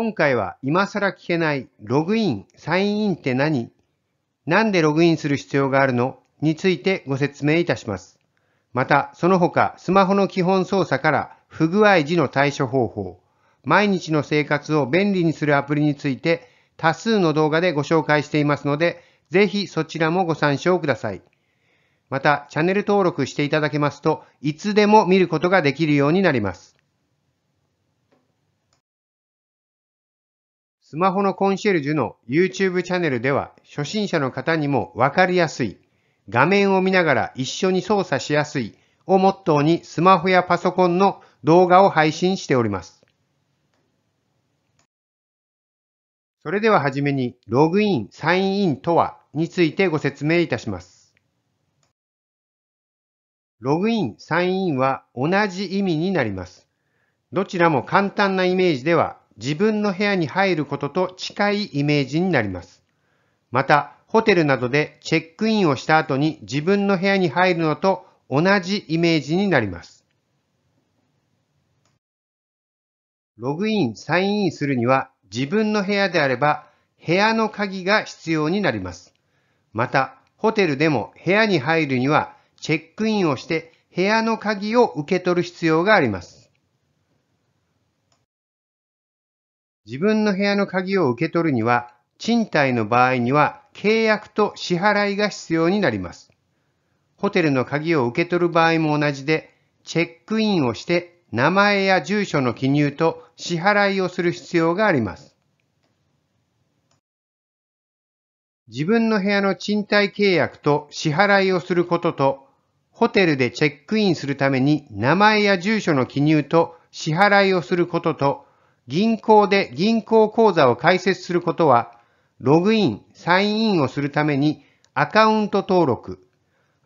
今回は今更聞けないログイン、サインインって何なんでログインする必要があるのについてご説明いたします。また、その他、スマホの基本操作から不具合時の対処方法、毎日の生活を便利にするアプリについて多数の動画でご紹介していますので、ぜひそちらもご参照ください。また、チャンネル登録していただけますといつでも見ることができるようになります。スマホのコンシェルジュの YouTube チャンネルでは初心者の方にもわかりやすい、画面を見ながら一緒に操作しやすいをモットーにスマホやパソコンの動画を配信しております。それでははじめにログイン、サインインとはについてご説明いたします。ログイン、サインインは同じ意味になります。どちらも簡単なイメージでは自分の部屋に入ることと近いイメージになります。また、ホテルなどでチェックインをした後に自分の部屋に入るのと同じイメージになります。ログイン、サインインするには自分の部屋であれば部屋の鍵が必要になります。また、ホテルでも部屋に入るにはチェックインをして部屋の鍵を受け取る必要があります。自分の部屋の鍵を受け取るには、賃貸の場合には契約と支払いが必要になります。ホテルの鍵を受け取る場合も同じで、チェックインをして名前や住所の記入と支払いをする必要があります。自分の部屋の賃貸契約と支払いをすることと、ホテルでチェックインするために名前や住所の記入と支払いをすることと、銀行で銀行口座を開設することは、ログイン、サインインをするためにアカウント登録、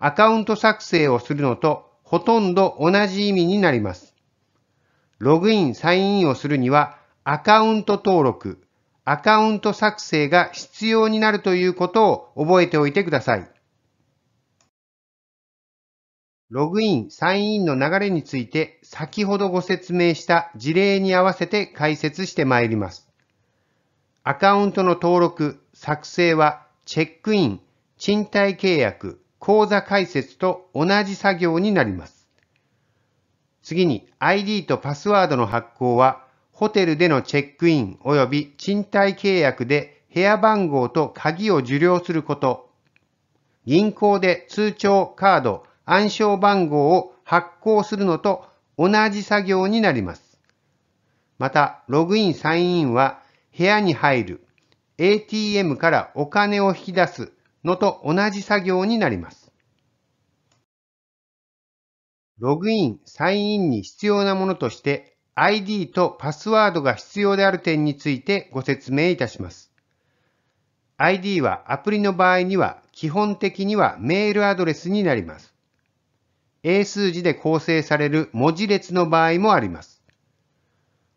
アカウント作成をするのとほとんど同じ意味になります。ログイン、サインインをするには、アカウント登録、アカウント作成が必要になるということを覚えておいてください。ログイン、サインインの流れについて先ほどご説明した事例に合わせて解説してまいります。アカウントの登録、作成はチェックイン、賃貸契約、口座開設と同じ作業になります。次に ID とパスワードの発行はホテルでのチェックイン及び賃貸契約で部屋番号と鍵を受領すること、銀行で通帳カード、暗証番号を発行するのと同じ作業になります。また、ログイン・サインインは部屋に入る、ATM からお金を引き出すのと同じ作業になります。ログイン・サインインに必要なものとして ID とパスワードが必要である点についてご説明いたします。ID はアプリの場合には基本的にはメールアドレスになります。英数字で構成される文字列の場合もあります。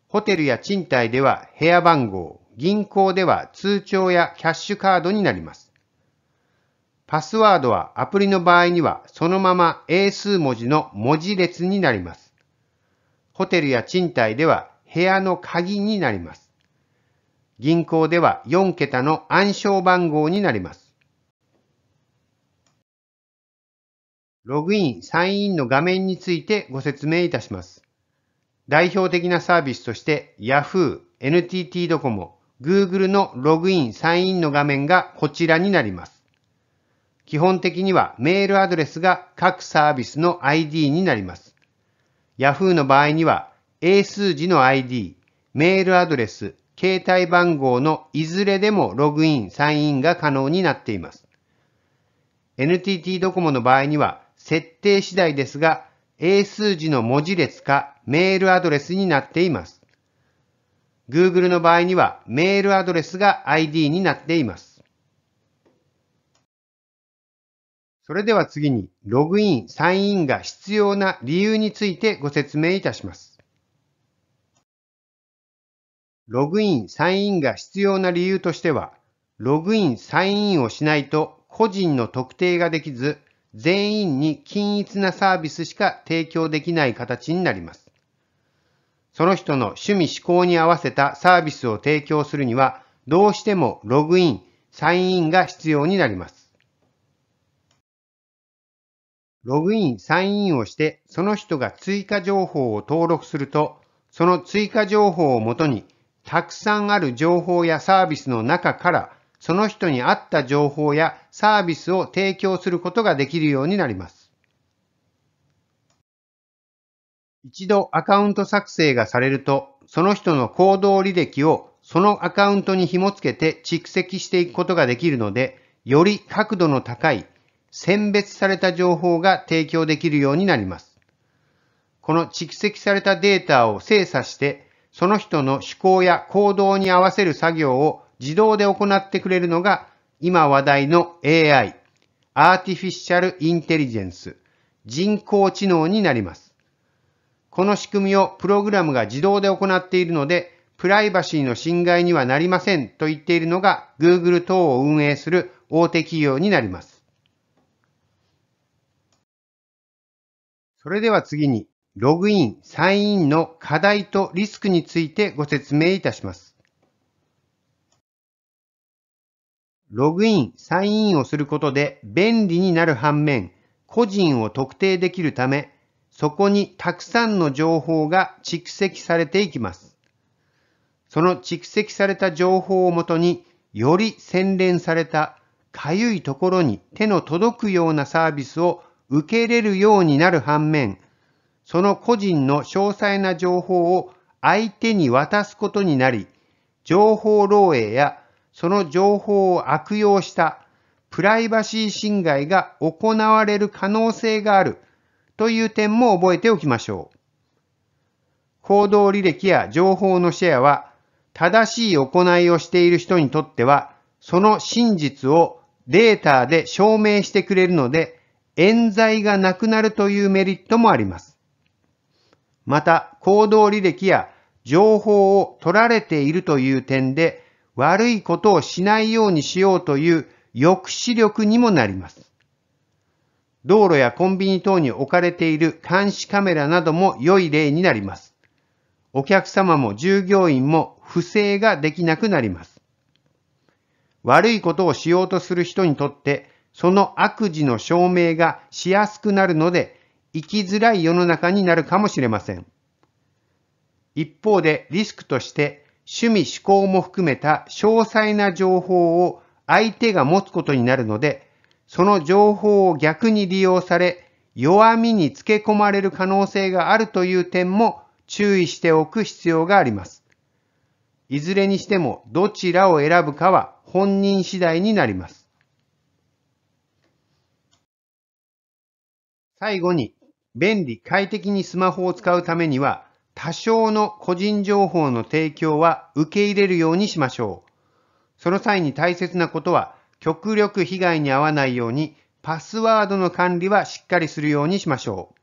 ホテルや賃貸では部屋番号、銀行では通帳やキャッシュカードになります。パスワードはアプリの場合にはそのまま英数文字の文字列になります。ホテルや賃貸では部屋の鍵になります。銀行では4桁の暗証番号になります。ログイン・サインインの画面についてご説明いたします。代表的なサービスとして Yahoo、NTT ドコモ、Google のログイン・サインインの画面がこちらになります。基本的にはメールアドレスが各サービスの ID になります。Yahoo の場合には英数字の ID、メールアドレス、携帯番号のいずれでもログイン・サインインが可能になっています。NTT ドコモの場合には設定次第ですが、英数字の文字列かメールアドレスになっています。Google の場合にはメールアドレスが ID になっています。それでは次に、ログイン、サインインが必要な理由についてご説明いたします。ログイン、サインインが必要な理由としては、ログイン、サインインをしないと個人の特定ができず、全員に均一なサービスしか提供できない形になります。その人の趣味思考に合わせたサービスを提供するには、どうしてもログイン、サインインが必要になります。ログイン、サインインをして、その人が追加情報を登録すると、その追加情報をもとに、たくさんある情報やサービスの中からその人に合った情報やサービスを提供することができるようになります。一度アカウント作成がされると、その人の行動履歴をそのアカウントに紐付けて蓄積していくことができるので、より角度の高い、選別された情報が提供できるようになります。この蓄積されたデータを精査して、その人の思考や行動に合わせる作業を自動で行ってくれるのが今話題の AI、アーティフィシャルインテリジェンス、人工知能になります。この仕組みをプログラムが自動で行っているので、プライバシーの侵害にはなりませんと言っているのが Google 等を運営する大手企業になります。それでは次に、ログイン、サインインの課題とリスクについてご説明いたします。ログイン、サインインをすることで便利になる反面、個人を特定できるため、そこにたくさんの情報が蓄積されていきます。その蓄積された情報をもとに、より洗練された、かゆいところに手の届くようなサービスを受けれるようになる反面、その個人の詳細な情報を相手に渡すことになり、情報漏洩やその情報を悪用したプライバシー侵害が行われる可能性があるという点も覚えておきましょう。行動履歴や情報のシェアは正しい行いをしている人にとってはその真実をデータで証明してくれるので冤罪がなくなるというメリットもあります。また行動履歴や情報を取られているという点で悪いことをしないようにしようという抑止力にもなります。道路やコンビニ等に置かれている監視カメラなども良い例になります。お客様も従業員も不正ができなくなります。悪いことをしようとする人にとって、その悪事の証明がしやすくなるので、生きづらい世の中になるかもしれません。一方でリスクとして、趣味思考も含めた詳細な情報を相手が持つことになるので、その情報を逆に利用され、弱みにつけ込まれる可能性があるという点も注意しておく必要があります。いずれにしてもどちらを選ぶかは本人次第になります。最後に、便利快適にスマホを使うためには、多少の個人情報の提供は受け入れるようにしましょう。その際に大切なことは、極力被害に遭わないように、パスワードの管理はしっかりするようにしましょう。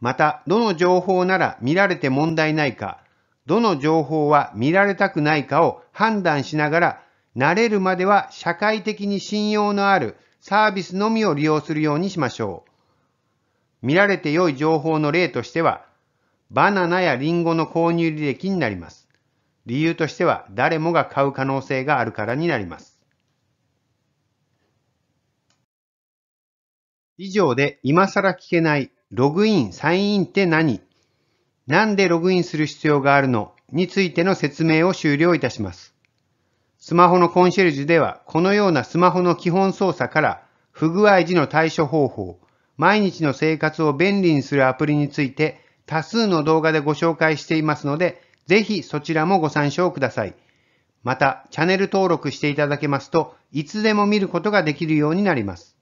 また、どの情報なら見られて問題ないか、どの情報は見られたくないかを判断しながら、慣れるまでは社会的に信用のあるサービスのみを利用するようにしましょう。見られて良い情報の例としては、バナナやリンゴの購入履歴になります。理由としては誰もが買う可能性があるからになります。以上で今更聞けないログイン、サインインって何なんでログインする必要があるのについての説明を終了いたします。スマホのコンシェルジュではこのようなスマホの基本操作から不具合時の対処方法、毎日の生活を便利にするアプリについて多数の動画でご紹介していますので、ぜひそちらもご参照ください。また、チャンネル登録していただけますといつでも見ることができるようになります。